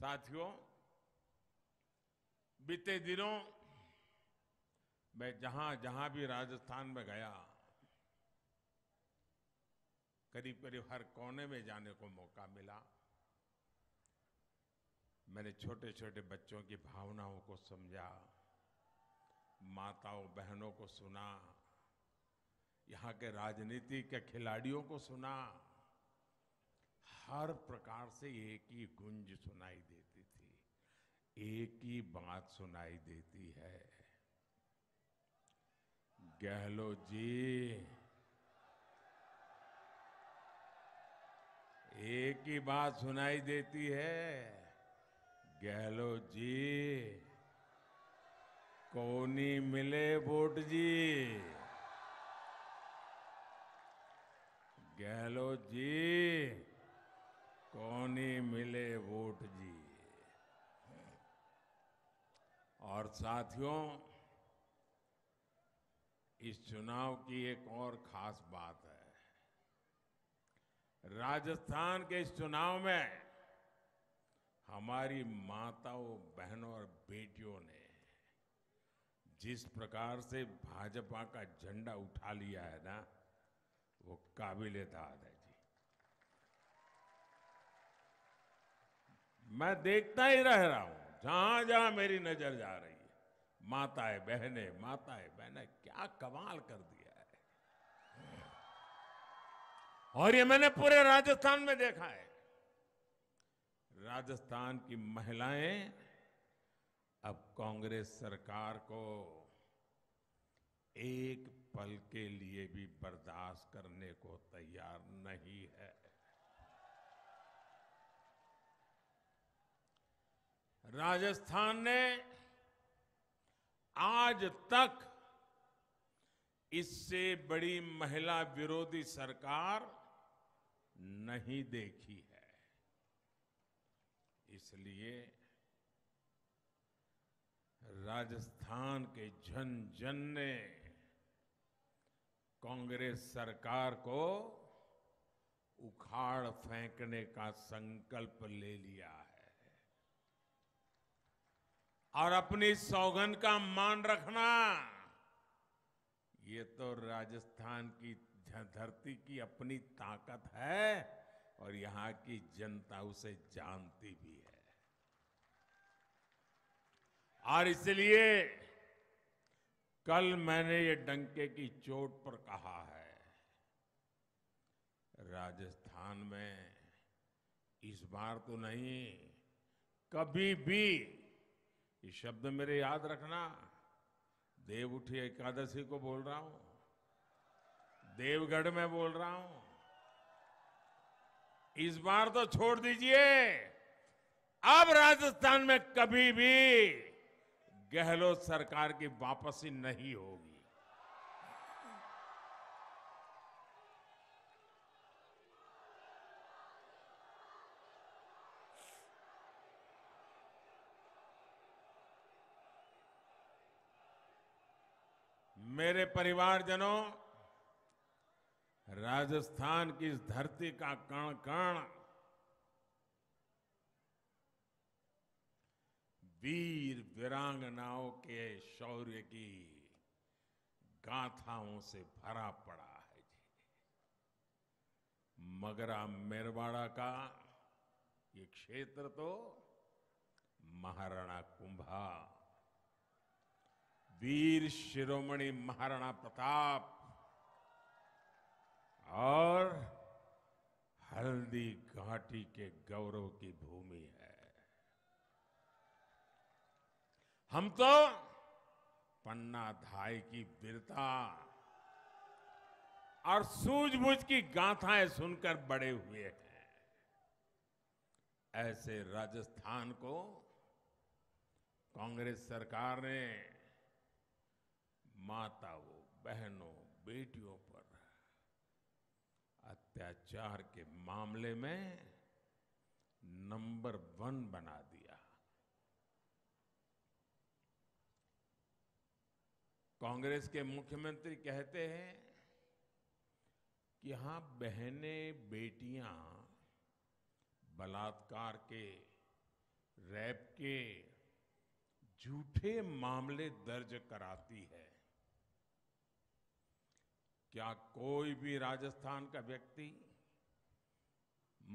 साथियों बीते दिनों मैं जहां जहां भी राजस्थान में गया करीब करीब हर कोने में जाने को मौका मिला मैंने छोटे छोटे बच्चों की भावनाओं को समझा माताओं बहनों को सुना यहाँ के राजनीति के खिलाड़ियों को सुना हर प्रकार से एक ही गुंज सुनाई देती थी एक ही बात सुनाई देती है गहलो जी एक ही बात सुनाई देती है गहलो जी कोनी मिले वोट जी गहलो जी पानी मिले वोट जी और साथियों इस चुनाव की एक और खास बात है राजस्थान के इस चुनाव में हमारी माताओं बहनों और बेटियों ने जिस प्रकार से भाजपा का झंडा उठा लिया है ना वो काबिल दाद है मैं देखता ही रह रहा हूं जहां जहां मेरी नजर जा रही है माताएं बहने माताएं बहने क्या कमाल कर दिया है और ये मैंने पूरे राजस्थान में देखा है राजस्थान की महिलाएं अब कांग्रेस सरकार को एक पल के लिए भी बर्दाश्त करने को तैयार नहीं है राजस्थान ने आज तक इससे बड़ी महिला विरोधी सरकार नहीं देखी है इसलिए राजस्थान के जन जन ने कांग्रेस सरकार को उखाड़ फेंकने का संकल्प ले लिया है और अपनी सौगन का मान रखना ये तो राजस्थान की धरती की अपनी ताकत है और यहाँ की जनता उसे जानती भी है और इसलिए कल मैंने ये डंके की चोट पर कहा है राजस्थान में इस बार तो नहीं कभी भी ये शब्द मेरे याद रखना देव उठी एकादशी को बोल रहा हूं देवगढ़ में बोल रहा हूं इस बार तो छोड़ दीजिए अब राजस्थान में कभी भी गहलोत सरकार की वापसी नहीं होगी मेरे परिवारजनों राजस्थान की इस धरती का कण कण वीर वीरांगनाओं के शौर्य की गाथाओं से भरा पड़ा है जी मगरा मेरवाड़ा का ये क्षेत्र तो महाराणा कुंभा वीर शिरोमणि महाराणा प्रताप और हल्दी घाटी के गौरव की भूमि है हम तो पन्ना धाई की वीरता और सूझबूझ की गाथाएं सुनकर बड़े हुए हैं ऐसे राजस्थान को कांग्रेस सरकार ने माताओं बहनों बेटियों पर अत्याचार के मामले में नंबर वन बना दिया कांग्रेस के मुख्यमंत्री कहते हैं कि यहां बहने बेटियां बलात्कार के रैप के झूठे मामले दर्ज कराती है क्या कोई भी राजस्थान का व्यक्ति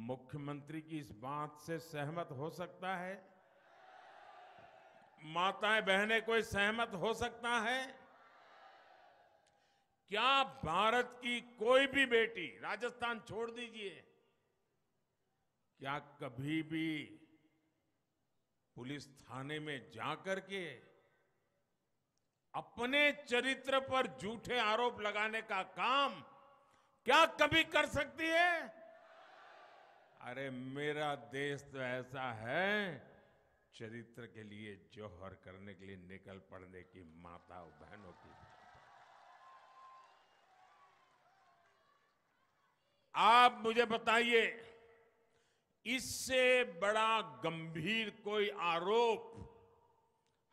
मुख्यमंत्री की इस बात से सहमत हो सकता है माताएं बहनें कोई सहमत हो सकता है क्या भारत की कोई भी बेटी राजस्थान छोड़ दीजिए क्या कभी भी पुलिस थाने में जाकर के अपने चरित्र पर झूठे आरोप लगाने का काम क्या कभी कर सकती है अरे मेरा देश तो ऐसा है चरित्र के लिए जौहर करने के लिए निकल पड़ने की माता बहनों की आप मुझे बताइए इससे बड़ा गंभीर कोई आरोप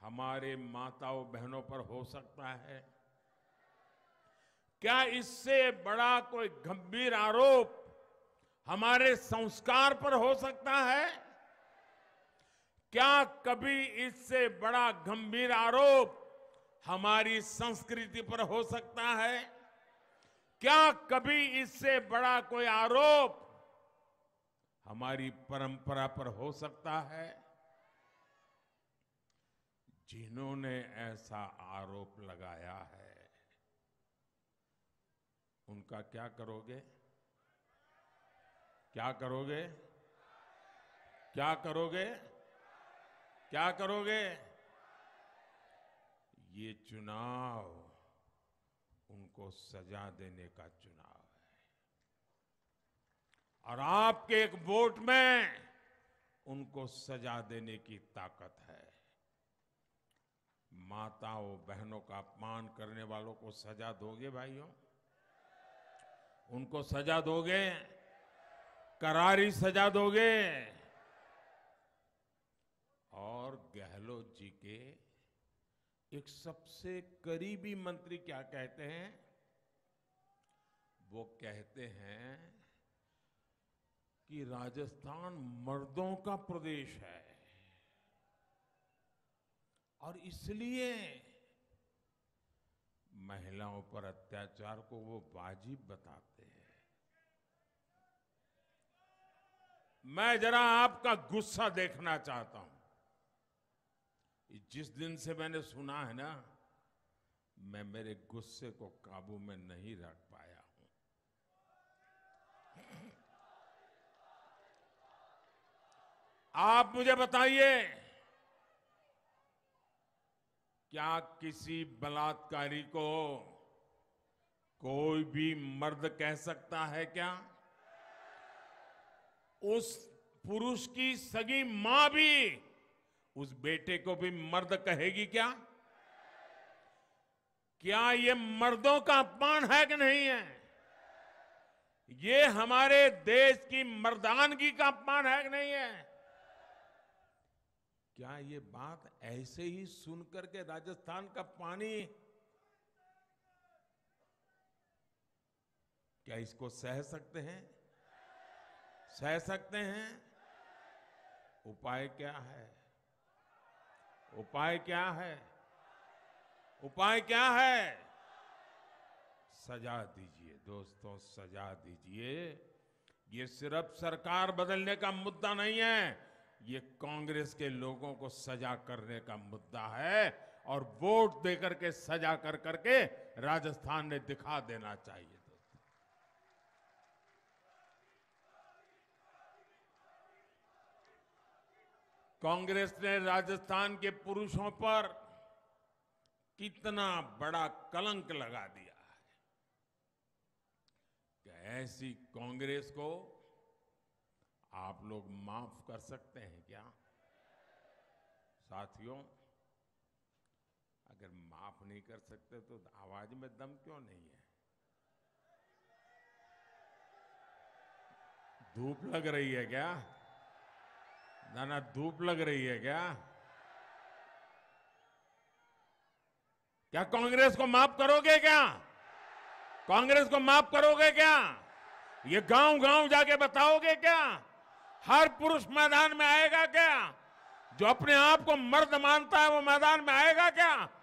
हमारे माताओं बहनों पर हो सकता है क्या इससे बड़ा कोई गंभीर आरोप हमारे संस्कार पर हो सकता है क्या कभी इससे बड़ा गंभीर आरोप हमारी संस्कृति पर हो सकता है क्या कभी इससे बड़ा कोई आरोप हमारी परंपरा पर हो सकता है जिन्होंने ऐसा आरोप लगाया है उनका क्या करोगे क्या करोगे क्या करोगे क्या करोगे ये चुनाव उनको सजा देने का चुनाव है और आपके एक वोट में उनको सजा देने की ताकत है माताओं बहनों का अपमान करने वालों को सजा दोगे भाइयों उनको सजा दोगे करारी सजा दोगे और गहलोत जी के एक सबसे करीबी मंत्री क्या कहते हैं वो कहते हैं कि राजस्थान मर्दों का प्रदेश है और इसलिए महिलाओं पर अत्याचार को वो वाजिब बताते हैं मैं जरा आपका गुस्सा देखना चाहता हूं जिस दिन से मैंने सुना है ना मैं मेरे गुस्से को काबू में नहीं रख पाया हूं आप मुझे बताइए क्या किसी बलात्कारी को कोई भी मर्द कह सकता है क्या उस पुरुष की सगी मां भी उस बेटे को भी मर्द कहेगी क्या क्या ये मर्दों का अपमान है कि नहीं है ये हमारे देश की मर्दानगी का अपमान है कि नहीं है क्या ये बात ऐसे ही सुनकर के राजस्थान का पानी क्या इसको सह सकते हैं सह सकते हैं उपाय क्या है उपाय क्या है उपाय क्या है सजा दीजिए दोस्तों सजा दीजिए ये सिर्फ सरकार बदलने का मुद्दा नहीं है ये कांग्रेस के लोगों को सजा करने का मुद्दा है और वोट देकर के सजा कर करके राजस्थान ने दिखा देना चाहिए कांग्रेस ने राजस्थान के पुरुषों पर कितना बड़ा कलंक लगा दिया है कि ऐसी कांग्रेस को लोग माफ कर सकते हैं क्या साथियों अगर माफ नहीं कर सकते तो आवाज में दम क्यों नहीं है धूप लग रही है क्या नाना ना धूप लग रही है क्या क्या कांग्रेस को माफ करोगे क्या कांग्रेस को माफ करोगे क्या ये गांव गांव जाके बताओगे क्या हर पुरुष मैदान में आएगा क्या जो अपने आप को मर्द मानता है वो मैदान में आएगा क्या